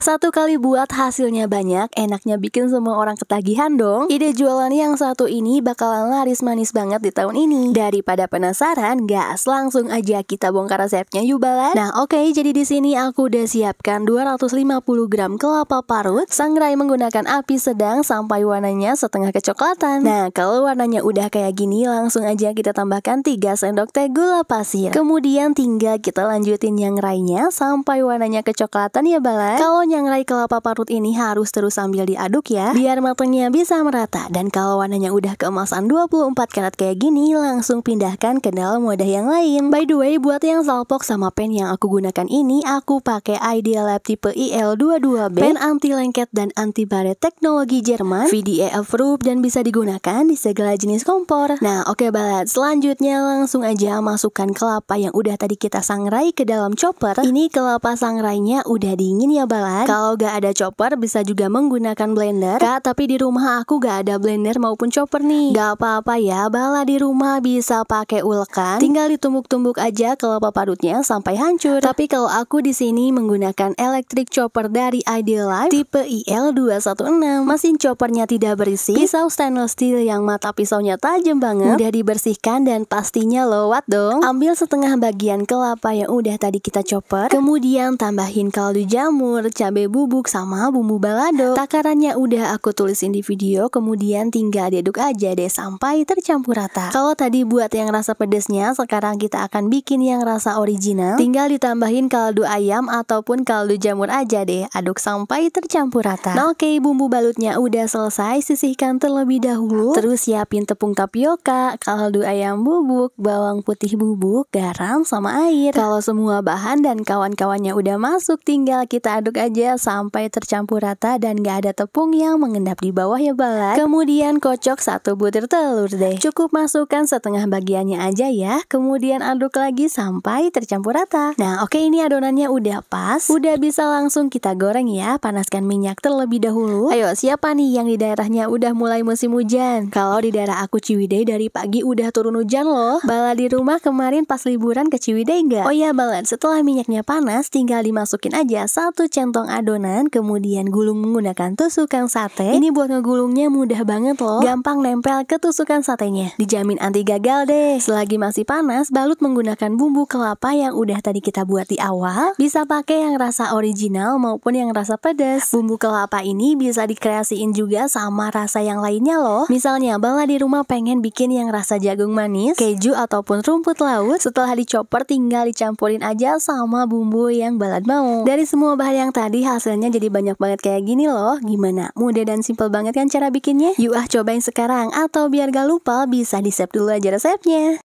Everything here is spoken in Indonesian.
Satu kali buat hasilnya banyak, enaknya bikin semua orang ketagihan dong. Ide jualan yang satu ini bakalan laris manis banget di tahun ini. Daripada penasaran, gas langsung aja kita bongkar resepnya yuk balan. Nah oke, okay, jadi di sini aku udah siapkan 250 gram kelapa parut. Sangrai menggunakan api sedang sampai warnanya setengah kecoklatan. Nah kalau warnanya udah kayak gini, langsung aja kita tambahkan 3 sendok teh gula pasir. Kemudian tinggal kita lanjutin yang rainya sampai warnanya kecoklatan ya balan. Kalau Menyangrai kelapa parut ini harus terus sambil diaduk ya, biar matangnya bisa merata. Dan kalau warnanya udah keemasan 24 karat kayak gini, langsung pindahkan ke dalam wadah yang lain. By the way, buat yang salpok sama pen yang aku gunakan ini, aku pakai idealab Lab tipe IL22B, pen anti lengket dan anti baret teknologi Jerman, VDA approved dan bisa digunakan di segala jenis kompor. Nah, oke okay, balat, selanjutnya langsung aja masukkan kelapa yang udah tadi kita sangrai ke dalam chopper. Ini kelapa sangrainya udah dingin ya balat kan? Kalau gak ada chopper bisa juga menggunakan blender. Kak, tapi di rumah aku gak ada blender maupun chopper nih. Gak apa-apa ya, bala di rumah bisa pakai ulekan. Tinggal ditumbuk-tumbuk aja kelapa parutnya sampai hancur. Tapi kalau aku di sini menggunakan electric chopper dari Ideal Life tipe IL216. Mesin choppernya tidak berisi, pisau stainless steel yang mata pisaunya tajam banget, udah dibersihkan dan pastinya lewat dong. Ambil setengah bagian kelapa yang udah tadi kita chopper, kemudian tambahin kaldu jamur, cabai cabai bubuk sama bumbu balado. Takarannya udah aku tulisin di video, kemudian tinggal diaduk aja deh sampai tercampur rata. Kalau tadi buat yang rasa pedesnya, sekarang kita akan bikin yang rasa original. Tinggal ditambahin kaldu ayam ataupun kaldu jamur aja deh, aduk sampai tercampur rata. Nah, oke, okay, bumbu balutnya udah selesai, sisihkan terlebih dahulu. Terus siapin tepung tapioka, kaldu ayam bubuk, bawang putih bubuk, garam sama air. Kalau semua bahan dan kawan-kawannya udah masuk, tinggal kita aduk aja aja sampai tercampur rata dan gak ada tepung yang mengendap di bawah ya balat. Kemudian kocok satu butir telur deh. Cukup masukkan setengah bagiannya aja ya. Kemudian aduk lagi sampai tercampur rata. Nah oke ini adonannya udah pas. Udah bisa langsung kita goreng ya. Panaskan minyak terlebih dahulu. Ayo siapa nih yang di daerahnya udah mulai musim hujan? Kalau di daerah aku Ciwidey dari pagi udah turun hujan loh. Bala di rumah kemarin pas liburan ke Ciwidey gak? Oh ya balat setelah minyaknya panas tinggal dimasukin aja satu centong adonan, kemudian gulung menggunakan tusukan sate. Ini buat ngegulungnya mudah banget loh. Gampang nempel ke tusukan satenya. Dijamin anti gagal deh. Selagi masih panas, balut menggunakan bumbu kelapa yang udah tadi kita buat di awal. Bisa pakai yang rasa original maupun yang rasa pedas. Bumbu kelapa ini bisa dikreasiin juga sama rasa yang lainnya loh. Misalnya, Bala di rumah pengen bikin yang rasa jagung manis, keju ataupun rumput laut. Setelah dicoper tinggal dicampurin aja sama bumbu yang Balad mau. Dari semua bahan yang tadi Tadi hasilnya jadi banyak banget kayak gini loh. Gimana? Mudah dan simple banget kan cara bikinnya? Yuk ah cobain sekarang atau biar gak lupa bisa di save dulu aja resepnya.